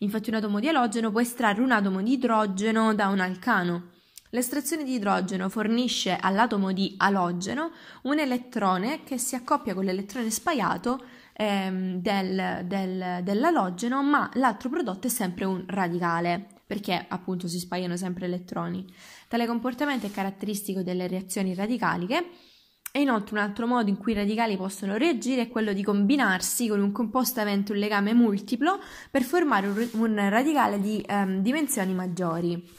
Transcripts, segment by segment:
Infatti un atomo di alogeno può estrarre un atomo di idrogeno da un alcano. L'estrazione di idrogeno fornisce all'atomo di alogeno un elettrone che si accoppia con l'elettrone spaiato ehm, del, del, dell'alogeno, ma l'altro prodotto è sempre un radicale perché appunto si spaiano sempre elettroni. Tale comportamento è caratteristico delle reazioni radicaliche e inoltre un altro modo in cui i radicali possono reagire è quello di combinarsi con un composto avente un legame multiplo per formare un, un radicale di ehm, dimensioni maggiori.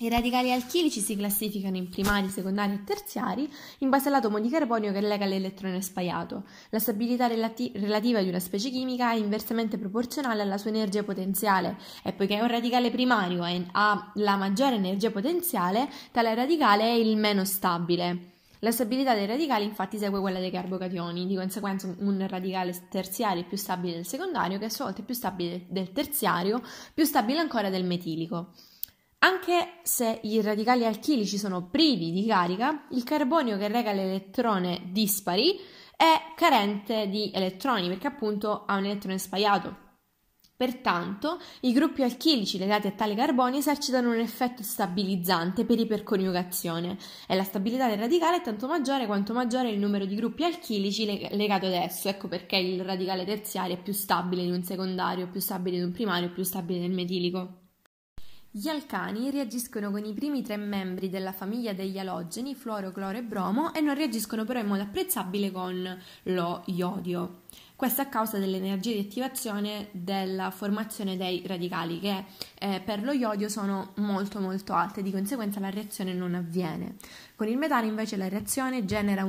I radicali alchilici si classificano in primari, secondari e terziari in base all'atomo di carbonio che lega l'elettrone spaiato. La stabilità relati- relativa di una specie chimica è inversamente proporzionale alla sua energia potenziale e poiché un radicale primario ha la maggiore energia potenziale, tale radicale è il meno stabile. La stabilità dei radicali infatti segue quella dei carbocationi, di conseguenza un radicale terziario è più stabile del secondario, che a sua volta è più stabile del terziario, più stabile ancora del metilico. Anche se i radicali alchilici sono privi di carica, il carbonio che reca l'elettrone dispari è carente di elettroni perché appunto ha un elettrone spaiato, Pertanto, i gruppi alchilici legati a tale carbonio esercitano un effetto stabilizzante per iperconiugazione e la stabilità del radicale è tanto maggiore quanto maggiore è il numero di gruppi alchilici leg- legato ad esso. Ecco perché il radicale terziario è più stabile di un secondario, più stabile di un primario, più stabile del metilico. Gli alcani reagiscono con i primi tre membri della famiglia degli alogeni, fluoro, cloro e bromo, e non reagiscono però in modo apprezzabile con lo iodio. Questo a causa dell'energia di attivazione della formazione dei radicali che eh, per lo iodio sono molto molto alte, di conseguenza la reazione non avviene. Con il metano invece la reazione genera un